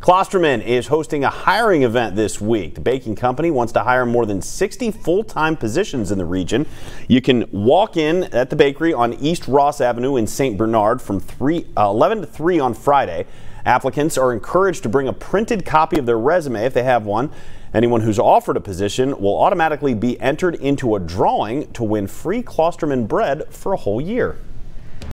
Klosterman is hosting a hiring event this week. The baking company wants to hire more than 60 full-time positions in the region. You can walk in at the bakery on East Ross Avenue in St. Bernard from 3, uh, 11 to 3 on Friday. Applicants are encouraged to bring a printed copy of their resume if they have one. Anyone who's offered a position will automatically be entered into a drawing to win free Klosterman bread for a whole year.